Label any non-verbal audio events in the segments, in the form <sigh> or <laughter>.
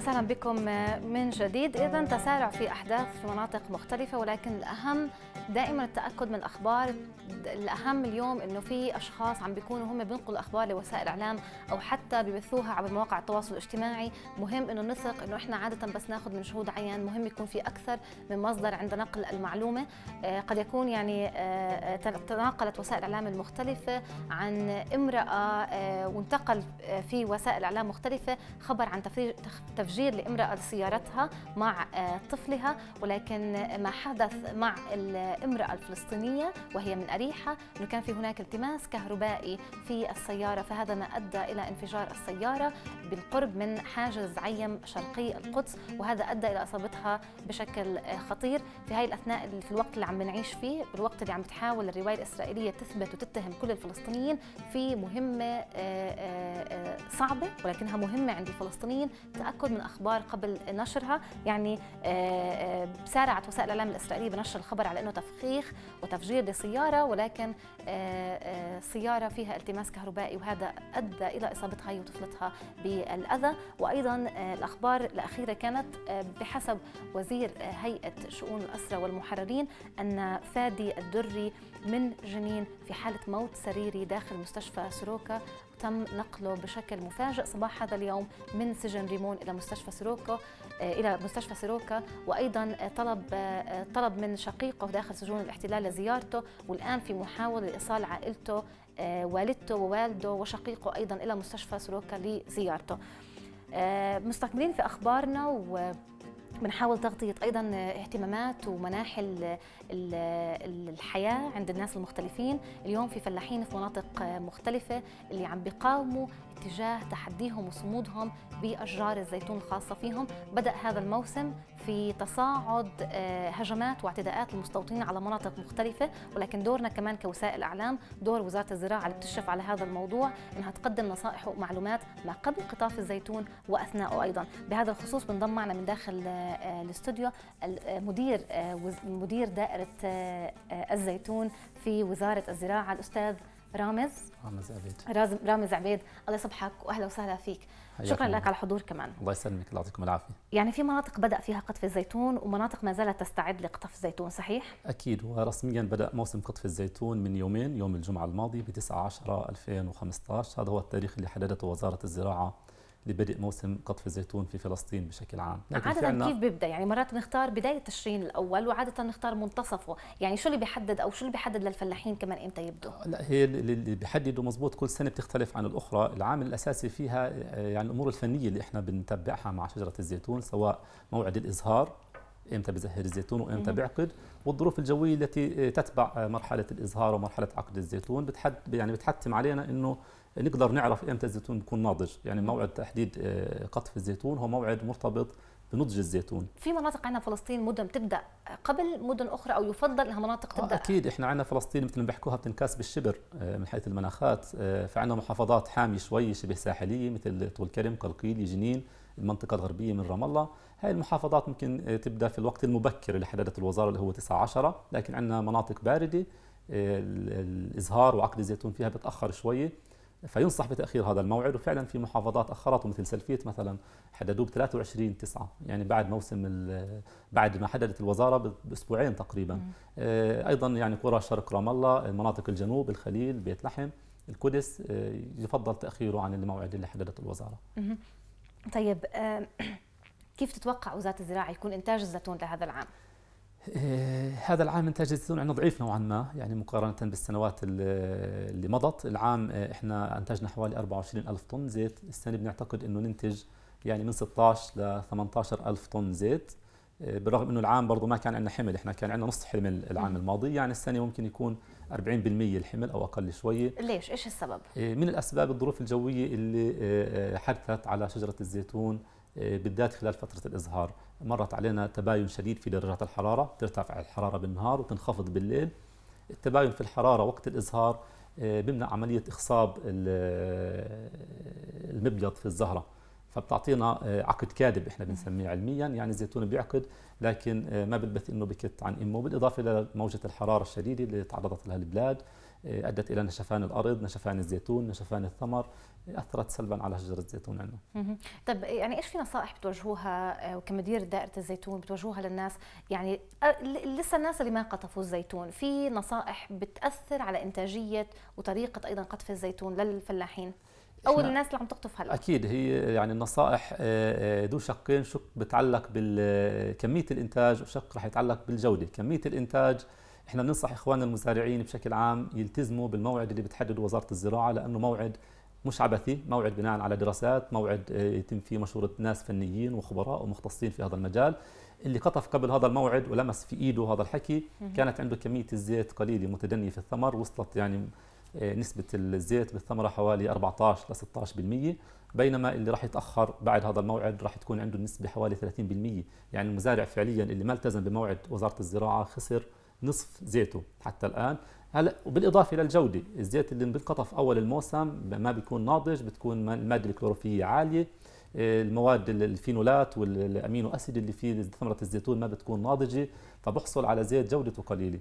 وسهلا بكم من جديد إذا تسارع في أحداث في مناطق مختلفة ولكن الأهم دائما التاكد من اخبار الاهم اليوم انه في اشخاص عم بيكونوا هم بينقلوا اخبار لوسائل اعلام او حتى ببثوها عبر مواقع التواصل الاجتماعي مهم انه نثق انه احنا عاده بس ناخذ من شهود عيان مهم يكون في اكثر من مصدر عند نقل المعلومه آه، قد يكون يعني آه، تناقلت وسائل الاعلام المختلفه عن امراه آه، وانتقل في وسائل الاعلام مختلفه خبر عن تفجير لامراه لسيارتها مع طفلها ولكن ما حدث مع امرأة فلسطينية وهي من أريحة أنه كان في هناك التماس كهربائي في السيارة فهذا ما أدى إلى انفجار السيارة بالقرب من حاجز عيم شرقي القدس وهذا أدى إلى إصابتها بشكل خطير في هاي الأثناء في الوقت اللي عم نعيش فيه بالوقت اللي عم تحاول الرواية الإسرائيلية تثبت وتتهم كل الفلسطينيين في مهمة آه، آه، آه، صعبة ولكنها مهمة عند الفلسطينيين التأكد من أخبار قبل نشرها يعني سارعت وسائل الإعلام الإسرائيلية بنشر الخبر على أنه تفخيخ وتفجير لسيارة ولكن آه، آه، سيارة فيها التماس كهربائي وهذا أدى إلى إصابتها هي وطفلتها بالأذى وأيضا آه، الأخبار الأخيرة كانت بحسب وزير هيئة شؤون الأسرة والمحررين أن فادي الدري من جنين في حالة موت سريري داخل مستشفى سروكا تم نقله بشكل مفاجئ صباح هذا اليوم من سجن ريمون الى مستشفى سروكا آه، الى مستشفى سروكا وايضا آه، طلب آه، طلب من شقيقه داخل سجون الاحتلال لزيارته والان في محاوله لايصال عائلته والدته ووالده وشقيقه ايضا الى مستشفى سروكا لزيارته مستكملين في اخبارنا و بنحاول تغطية أيضا اهتمامات ومناحل الحياة عند الناس المختلفين اليوم في فلاحين في مناطق مختلفة اللي عم بيقاوموا اتجاه تحديهم وصمودهم بأشجار الزيتون الخاصة فيهم بدأ هذا الموسم في تصاعد آه، هجمات واعتداءات المستوطنين على مناطق مختلفة ولكن دورنا كمان كوسائل أعلام دور وزارة الزراعة اللي بتشرف على هذا الموضوع أنها تقدم نصائح ومعلومات ما قبل قطاف الزيتون وأثناءه أيضا بهذا الخصوص بنضم معنا من داخل آه، آه، الاستوديو مدير مدير دائرة زراعة آه، آه، الزيتون في وزارة الزراعة الأستاذ رامز رامز عبيد رامز عبيد الله يصبحك واهلا وسهلا فيك شكرا لك على الحضور كمان الله يسلمك الله يعطيكم العافيه يعني في مناطق بدا فيها قطف الزيتون ومناطق ما زالت تستعد لقطف الزيتون صحيح اكيد ورسميا بدا موسم قطف الزيتون من يومين يوم الجمعه الماضي ب 9 10 2015 هذا هو التاريخ اللي حددته وزاره الزراعه لبدء موسم قطف الزيتون في فلسطين بشكل عام عادة كيف بيبدأ يعني مرات بنختار بداية تشرين الأول وعادة نختار منتصفه يعني شو اللي بيحدد أو شو اللي بيحدد للفلاحين كمان إمتى يبدوا لا هي اللي بيحددوا مزبوط كل سنة بتختلف عن الأخرى العامل الأساسي فيها آه، يعني الأمور الفنية اللي إحنا بنتبعها مع شجرة الزيتون سواء موعد الإزهار امتى بزهر الزيتون وامتى بيعقد والظروف الجويه التي آه، تتبع مرحله الازهار ومرحله عقد الزيتون بتحد يعني بتحتم علينا انه نقدر نعرف امتى الزيتون بيكون ناضج يعني موعد تحديد آه، قطف الزيتون هو موعد مرتبط بنضج الزيتون في مناطق عندنا فلسطين مدن بتبدا قبل مدن اخرى او يفضل انها مناطق تبدا آه، اكيد احنا عندنا فلسطين مثل ما بيحكوها بتنكاس بالشبر آه، من حيث المناخات فعندنا محافظات حاميه شوي شبه ساحليه مثل طول كرم قلقيلي جنين المنطقه الغربيه من رام الله هاي المحافظات ممكن تبدا في الوقت المبكر اللي حددته الوزاره اللي هو 9 10 لكن عندنا مناطق بارده الازهار وعقد الزيتون فيها بتاخر شويه فينصح بتاخير هذا الموعد وفعلا في محافظات اخرته مثل سلفيت مثلا حددوه ب 23 9 يعني بعد موسم بعد ما حددت الوزاره باسبوعين تقريبا آه، ايضا يعني قرى شرق رام الله آه، مناطق الجنوب الخليل بيت لحم القدس آه، يفضل تاخيره عن الموعد اللي حددته الوزاره طيب <clears throat> كيف تتوقع وزاره الزراعه يكون انتاج الزيتون لهذا العام آه، هذا العام انتاج الزيتون عندنا ضعيف نوعا ما يعني مقارنه بالسنوات اللي مضت العام آه، احنا انتجنا حوالي 24 الف طن زيت السنه بنعتقد انه ننتج يعني من 16 ل 18 الف طن زيت آه، بالرغم انه العام برضه ما كان عندنا حمل احنا كان عندنا نص حمل العام الماضي يعني السنه ممكن يكون 40% الحمل او اقل شويه ليش ايش السبب من الاسباب الظروف الجويه اللي حدثت على شجره الزيتون آه، بالذات خلال فترة الإزهار مرت علينا تباين شديد في درجات الحرارة ترتفع الحرارة بالنهار وتنخفض بالليل التباين في الحرارة وقت الإزهار بيمنع آه، عملية إخصاب آه، المبيض في الزهرة فبتعطينا عقد كاذب احنا بنسميه علميا يعني الزيتون بيعقد لكن ما بلبث انه بكت عن امه بالاضافه لموجه الحراره الشديده اللي تعرضت لها البلاد إيه، أدت إلى نشفان الأرض نشفان الزيتون نشفان الثمر إيه، أثرت سلبا على شجرة الزيتون عندنا يعني. طب يعني إيش في نصائح بتوجهوها آه، كمدير دائرة الزيتون بتوجهوها للناس يعني آه، لسه الناس اللي ما قطفوا الزيتون في نصائح بتأثر على إنتاجية وطريقة أيضا قطف الزيتون للفلاحين او الناس اللي عم تقطف هلا اكيد هي يعني النصائح آه، ذو شقين شق بتعلق بكميه الانتاج وشق رح يتعلق بالجوده كميه الانتاج احنا بننصح اخواننا المزارعين بشكل عام يلتزموا بالموعد اللي بتحدده وزاره الزراعه لانه موعد مش عبثي موعد بناء على دراسات موعد آه، يتم فيه مشورة ناس فنيين وخبراء ومختصين في هذا المجال اللي قطف قبل هذا الموعد ولمس في إيده هذا الحكي كانت عنده كمية الزيت قليلة متدنية في الثمر وصلت يعني آه، نسبة الزيت بالثمرة حوالي 14 ل 16% بينما اللي راح يتأخر بعد هذا الموعد راح تكون عنده النسبة حوالي 30% يعني المزارع فعليا اللي ما التزم بموعد وزارة الزراعة خسر نصف زيته حتى الآن هلا وبالاضافه للجوده الزيت اللي بنقطف اول الموسم ما بيكون ناضج بتكون الماده الكلوروفيه عاليه آه، المواد الفينولات والامينو اسيد اللي في ثمره الزيتون ما بتكون ناضجه فبحصل على زيت جودته قليله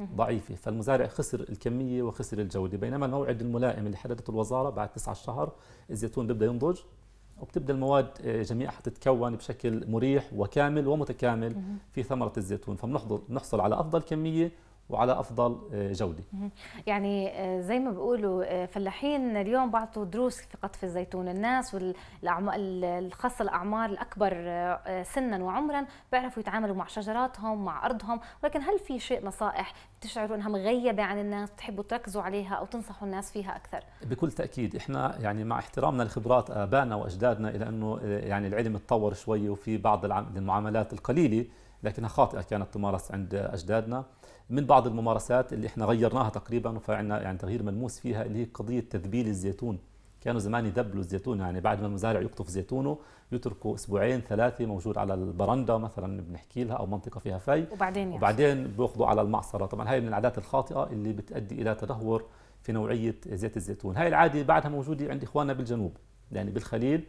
ضعيفه فالمزارع خسر الكميه وخسر الجوده بينما الموعد الملائم اللي حددته الوزاره بعد 9 شهر الزيتون بيبدا ينضج وبتبدا المواد آه، جميعها تتكون بشكل مريح وكامل ومتكامل في ثمره الزيتون فبنحصل على افضل كميه وعلى افضل آه، جوده. يعني آه، زي ما بيقولوا آه، فلاحين اليوم بعطوا دروس في قطف الزيتون، الناس الخاصه الاعمار الاكبر سنا وعمرا بيعرفوا يتعاملوا مع شجراتهم، مع ارضهم، ولكن هل في شيء نصائح بتشعروا انها مغيبه عن الناس، بتحبوا تركزوا عليها او تنصحوا الناس فيها اكثر؟ بكل تاكيد احنا يعني مع احترامنا لخبرات ابائنا واجدادنا الى انه يعني العلم تطور شوي وفي بعض المعاملات القليله لكنها خاطئه كانت تمارس عند اجدادنا من بعض الممارسات اللي احنا غيرناها تقريبا وفعلنا يعني تغيير ملموس فيها اللي هي قضيه تذبيل الزيتون كانوا زمان يذبلوا الزيتون يعني بعد ما المزارع يقطف زيتونه يتركوا اسبوعين ثلاثه موجود على البرندة مثلا بنحكي لها او منطقه فيها في وبعدين يعني. وبعدين بياخذوا على المعصره طبعا هاي من العادات الخاطئه اللي بتؤدي الى تدهور في نوعيه زيت الزيتون هاي العاده بعدها موجوده عند اخواننا بالجنوب يعني بالخليل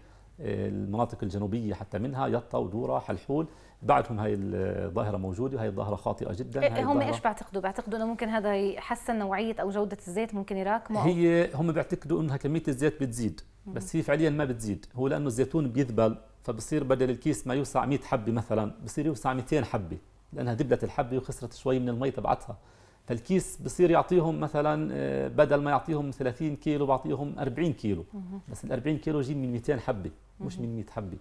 المناطق الجنوبية حتى منها يطا ودورة حلحول بعدهم هاي الظاهرة موجودة وهي الظاهرة خاطئة جدا إيه، هم ايش بيعتقدوا؟ بيعتقدوا انه ممكن هذا يحسن نوعية او جودة الزيت ممكن يراكمه هي هم بيعتقدوا انها كمية الزيت بتزيد بس هي فعليا ما بتزيد هو لانه الزيتون بيذبل فبصير بدل الكيس ما يوسع 100 حبة مثلا بصير يوسع 200 حبة لانها دبلت الحبة وخسرت شوي من المي تبعتها فالكيس بصير يعطيهم مثلا آه، بدل ما يعطيهم 30 كيلو بعطيهم 40 كيلو بس ال 40 كيلو جايين من 200 حبه مش من 100 حبه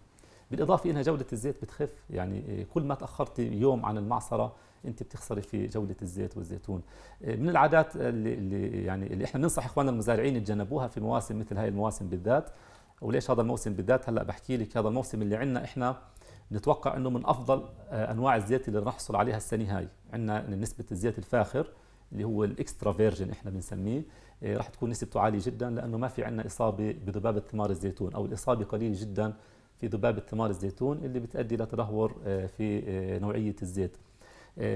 بالاضافه انها جوده الزيت بتخف يعني آه، كل ما تاخرتي يوم عن المعصره انت بتخسري في جوده الزيت والزيتون آه، من العادات اللي, اللي يعني اللي احنا بننصح اخواننا المزارعين يتجنبوها في مواسم مثل هاي المواسم بالذات وليش هذا الموسم بالذات هلا بحكي لك هذا الموسم اللي عندنا احنا نتوقع انه من افضل آه، انواع الزيت اللي رح نحصل عليها السنه هاي عندنا نسبه الزيت الفاخر اللي هو الاكسترا فيرجن احنا بنسميه آه، راح تكون نسبته عاليه جدا لانه ما في عندنا اصابه بذبابه ثمار الزيتون او الاصابه قليله جدا في ذبابه ثمار الزيتون اللي بتؤدي لتدهور آه، في نوعيه الزيت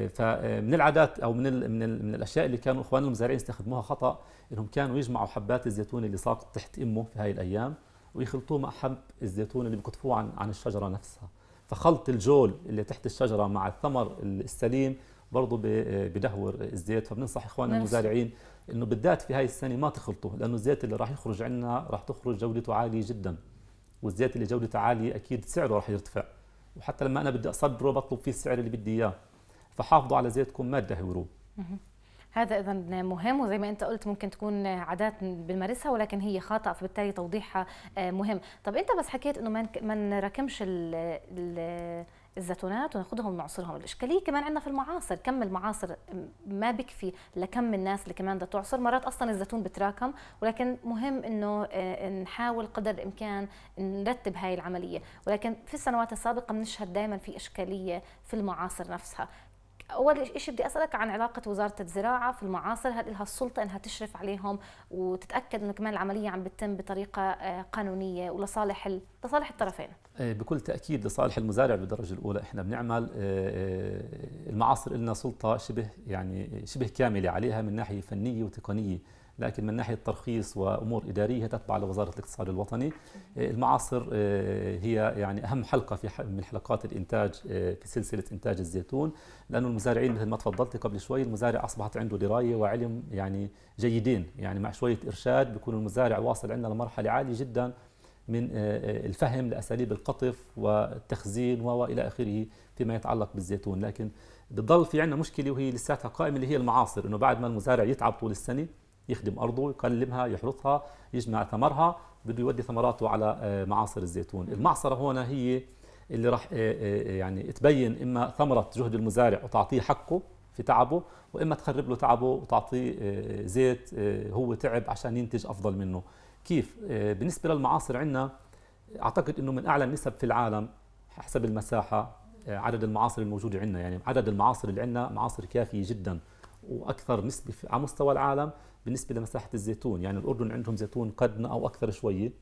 فمن العادات او من الـ من, الـ من الاشياء اللي كانوا اخواننا المزارعين يستخدموها خطا انهم كانوا يجمعوا حبات الزيتون اللي ساقط تحت امه في هاي الايام ويخلطوه مع حب الزيتون اللي بقطفوه عن عن الشجره نفسها فخلط الجول اللي تحت الشجرة مع الثمر السليم برضه بدهور الزيت فبننصح اخواننا المزارعين انه بالذات في هاي السنه ما تخلطوا لانه الزيت اللي راح يخرج عندنا راح تخرج جودته عاليه جدا والزيت اللي جودته عاليه اكيد سعره راح يرتفع وحتى لما انا بدي اصدره بطلب فيه السعر اللي بدي اياه فحافظوا على زيتكم ما تدهوروه هذا اذا مهم وزي ما انت قلت ممكن تكون عادات بنمارسها ولكن هي خاطئه فبالتالي توضيحها مهم طب انت بس حكيت انه ما نراكمش الزيتونات وناخذهم ونعصرهم الاشكاليه كمان عندنا في المعاصر كم المعاصر ما بكفي لكم الناس اللي كمان بدها تعصر مرات اصلا الزيتون بتراكم ولكن مهم انه آه، نحاول قدر الامكان نرتب هاي العمليه ولكن في السنوات السابقه بنشهد دائما في اشكاليه في المعاصر نفسها اول شيء بدي اسالك عن علاقه وزاره الزراعه في المعاصر هل لها السلطه انها تشرف عليهم وتتاكد انه كمان العمليه عم بتتم بطريقه آه، قانونيه ولصالح لصالح الطرفين إيه، بكل تاكيد لصالح المزارع بالدرجه الاولى احنا بنعمل آه، آه، المعاصر لنا سلطه شبه يعني شبه كامله عليها من ناحيه فنيه وتقنيه لكن من ناحية ترخيص وأمور إدارية تتبع لوزارة الاقتصاد الوطني المعاصر آه، هي يعني أهم حلقة في من حلقات الإنتاج آه، في سلسلة إنتاج الزيتون لأنه المزارعين مثل نعم. ما تفضلت قبل شوي المزارع أصبحت عنده دراية وعلم يعني جيدين يعني مع شوية إرشاد بيكون المزارع واصل عندنا لمرحلة عالية جدا من آه، الفهم لأساليب القطف والتخزين وإلى آخره فيما يتعلق بالزيتون لكن بتضل في عندنا مشكلة وهي لساتها قائمة اللي هي المعاصر إنه بعد ما المزارع يتعب طول السنة يخدم أرضه يكلمها يحرثها يجمع ثمرها بده يودي ثمراته على آه، معاصر الزيتون المعصرة هنا هي اللي راح آه، آه، يعني تبين إما ثمرة جهد المزارع وتعطيه حقه في تعبه وإما تخرب له تعبه وتعطيه زيت هو تعب عشان ينتج أفضل منه كيف بالنسبة للمعاصر عندنا أعتقد أنه من أعلى النسب في العالم حسب المساحة عدد المعاصر الموجودة عندنا يعني عدد المعاصر اللي عندنا معاصر كافية جداً واكثر نسبه على مستوى العالم بالنسبه لمساحه الزيتون يعني الاردن عندهم زيتون قدنا او اكثر شويه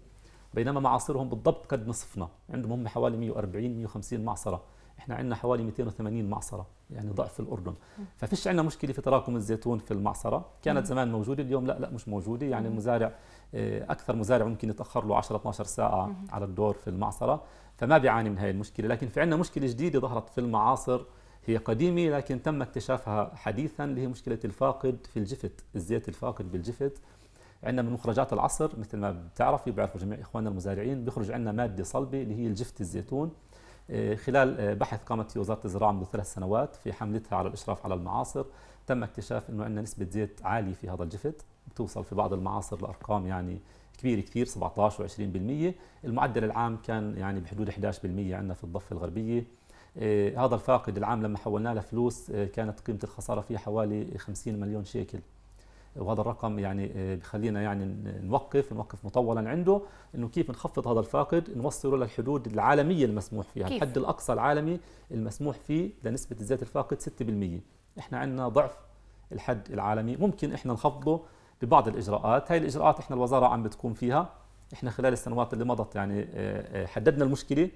بينما معاصرهم بالضبط قد نصفنا عندهم هم حوالي 140 150 معصره احنا عندنا حوالي 280 معصره يعني ضعف الاردن ففيش عندنا مشكله في تراكم الزيتون في المعصره كانت زمان موجوده اليوم لا لا مش موجوده يعني المزارع آه، اكثر مزارع ممكن يتاخر له 10 12 ساعه على الدور في المعصره فما بيعاني من هاي المشكله لكن في عندنا مشكله جديده ظهرت في المعاصر هي قديمة لكن تم اكتشافها حديثا اللي هي مشكلة الفاقد في الجفت الزيت الفاقد بالجفت عندنا من مخرجات العصر مثل ما بتعرفي بيعرفوا جميع إخواننا المزارعين بيخرج عندنا مادة صلبة اللي هي الجفت الزيتون آه، خلال آه، بحث قامت فيه وزارة الزراعة منذ ثلاث سنوات في حملتها على الإشراف على المعاصر تم اكتشاف أنه عندنا نسبة زيت عالية في هذا الجفت بتوصل في بعض المعاصر لأرقام يعني كبيرة كثير 17 و20% المعدل العام كان يعني بحدود 11% عندنا في الضفة الغربية إيه، هذا الفاقد العام لما حولناه لفلوس إيه، كانت قيمة الخسارة فيه حوالي 50 مليون شيكل وهذا الرقم يعني إيه، بخلينا يعني نوقف نوقف مطولا عنده انه كيف نخفض هذا الفاقد نوصله للحدود العالميه المسموح فيها كيف؟ الحد الاقصى العالمي المسموح فيه لنسبه الزيت الفاقد 6% احنا عندنا ضعف الحد العالمي ممكن احنا نخفضه ببعض الاجراءات هاي الاجراءات احنا الوزاره عم بتقوم فيها احنا خلال السنوات اللي مضت يعني حددنا المشكله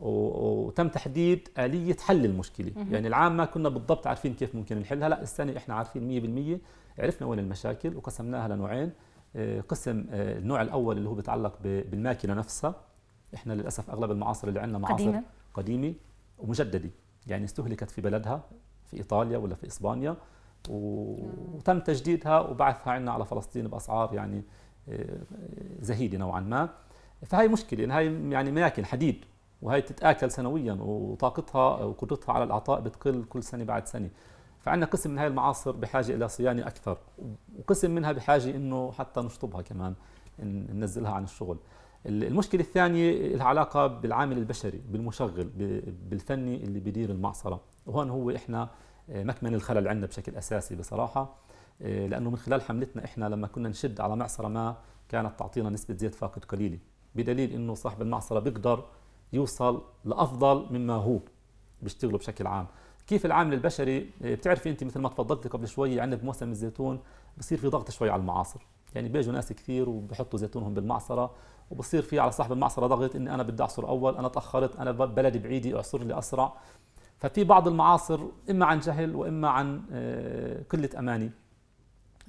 وتم تحديد آلية حل المشكلة يعني العام ما كنا بالضبط عارفين كيف ممكن نحلها لا السنة إحنا عارفين 100% عرفنا وين المشاكل وقسمناها لنوعين آه، قسم آه، النوع الأول اللي هو بيتعلق بالماكنة نفسها إحنا للأسف أغلب المعاصر اللي عندنا معاصر قديمة, قديمة ومجددة يعني استهلكت في بلدها في إيطاليا ولا في إسبانيا وتم تجديدها وبعثها عندنا على فلسطين بأسعار يعني آه، زهيدة نوعا ما فهي مشكلة يعني هاي يعني ماكن حديد وهي بتتاكل سنويا وطاقتها وقدرتها على العطاء بتقل كل سنه بعد سنه فعندنا قسم من هاي المعاصر بحاجه الى صيانه اكثر وقسم منها بحاجه انه حتى نشطبها كمان ننزلها عن الشغل المشكله الثانيه لها علاقه بالعامل البشري بالمشغل بالفني اللي بيدير المعصره وهون هو احنا آه، مكمن الخلل عندنا بشكل اساسي بصراحه آه، لانه من خلال حملتنا احنا لما كنا نشد على معصره ما كانت تعطينا نسبه زيت فاقد قليله بدليل انه صاحب المعصره بيقدر يوصل لافضل مما هو بيشتغله بشكل عام كيف العامل البشري آه، بتعرفي انت مثل ما تفضلتي قبل شوي عندنا بموسم الزيتون بصير في ضغط شوي على المعاصر يعني بيجوا ناس كثير وبحطوا زيتونهم بالمعصره وبصير في على صاحب المعصره ضغط اني انا بدي اعصر اول انا تاخرت انا بلدي بعيده اعصر لي اسرع ففي بعض المعاصر اما عن جهل واما عن آه، قله اماني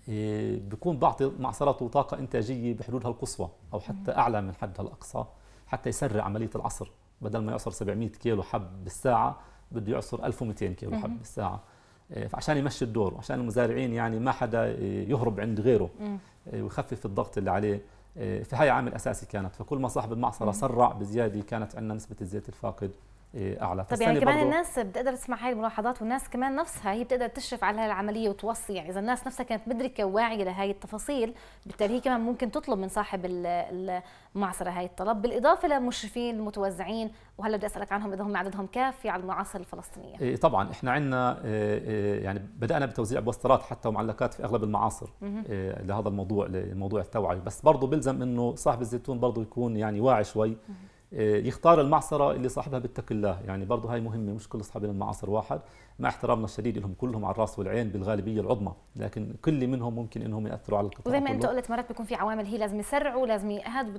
آه، بكون بعطي معصرته طاقه انتاجيه بحدودها القصوى او حتى اعلى من حدها الاقصى حتى يسرع عمليه العصر بدل ما يعصر 700 كيلو حب بالساعه بده يعصر 1200 كيلو حب بالساعه آه، فعشان يمشي الدور وعشان المزارعين يعني ما حدا يهرب عند غيره آه، ويخفف الضغط اللي عليه آه، فهي عامل اساسي كانت فكل ما صاحب المعصره سرع بزياده كانت عندنا نسبه الزيت الفاقد إيه، اعلى طب يعني كمان الناس بتقدر تسمع هاي الملاحظات والناس كمان نفسها هي بتقدر تشرف على هاي العمليه وتوصي يعني اذا الناس نفسها كانت مدركه وواعيه لهي التفاصيل بالتالي هي كمان ممكن تطلب من صاحب المعصره هاي الطلب بالاضافه لمشرفين المتوزعين وهلا بدي اسالك عنهم اذا هم عددهم كافي على المعاصر الفلسطينيه إيه، طبعا احنا عندنا إيه، يعني بدانا بتوزيع بوسترات حتى ومعلقات في اغلب المعاصر لهذا الموضوع لموضوع التوعيه بس برضه بلزم انه صاحب الزيتون برضه يكون يعني واعي شوي آه، يختار المعصرة اللي صاحبها بيتقي الله يعني برضه هاي مهمة مش كل أصحاب المعاصر واحد مع احترامنا الشديد لهم كلهم على الراس والعين بالغالبية العظمى لكن كل منهم ممكن انهم يأثروا على القطاع وزي ما انت قلت مرات بيكون في عوامل هي لازم يسرعوا لازم هذا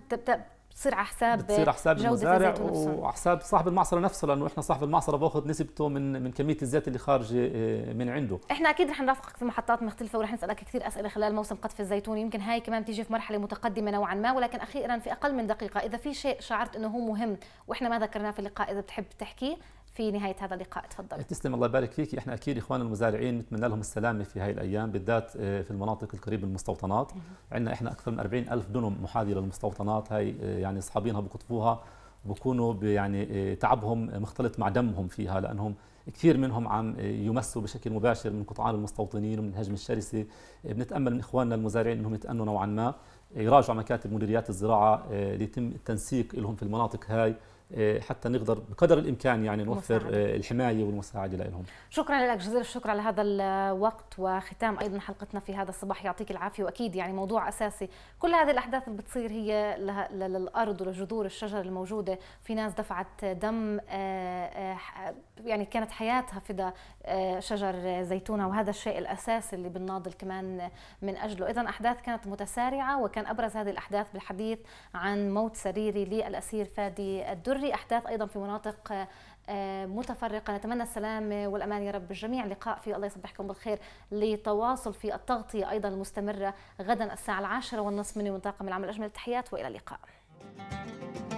بتصير على حساب بتصير على حساب المزارع وعلى حساب صاحب المعصره نفسه لانه احنا صاحب المعصره باخذ نسبته من من كميه الزيت اللي خارجه آه، من عنده احنا اكيد رح نرافقك في محطات مختلفه ورح نسالك كثير اسئله خلال موسم قطف الزيتون يمكن هاي كمان بتيجي في مرحله متقدمه نوعا ما ولكن اخيرا في اقل من دقيقه اذا في شيء شعرت انه هو مهم واحنا ما ذكرناه في اللقاء اذا بتحب تحكي في نهايه هذا اللقاء تفضل إيه، تسلم الله يبارك فيك احنا اكيد اخواننا المزارعين نتمنى لهم السلامه في هاي الايام بالذات إيه، في المناطق القريبه من المستوطنات عندنا احنا اكثر من 40 الف دنم محاذيه للمستوطنات هاي إيه، يعني اصحابينها بقطفوها بكونوا يعني تعبهم مختلط مع دمهم فيها لانهم كثير منهم عم يمسوا بشكل مباشر من قطعان المستوطنين ومن الهجمه الشرسه بنتامل من اخواننا المزارعين انهم يتأنوا نوعا ما يراجعوا مكاتب مديريات الزراعه ليتم التنسيق لهم في المناطق هاي إيه، حتى نقدر بقدر الامكان يعني نوفر مساعدة. إيه، الحمايه والمساعده لهم. شكرا لك جزيل الشكر على هذا الوقت وختام ايضا حلقتنا في هذا الصباح يعطيك العافيه واكيد يعني موضوع اساسي، كل هذه الاحداث اللي بتصير هي للارض ولجذور الشجر الموجوده، في ناس دفعت دم آه، آه، يعني كانت حياتها فدا آه، شجر زيتونه وهذا الشيء الاساسي اللي بنناضل كمان من اجله، اذا احداث كانت متسارعه وكان ابرز هذه الاحداث بالحديث عن موت سريري للاسير فادي الدر تجري أحداث أيضا في مناطق آه، آه، متفرقة نتمنى السلامة والأمان يا رب الجميع لقاء في الله يصبحكم بالخير لتواصل في التغطية أيضا المستمرة غدا الساعة العاشرة والنصف من طاقم العمل أجمل التحيات وإلى اللقاء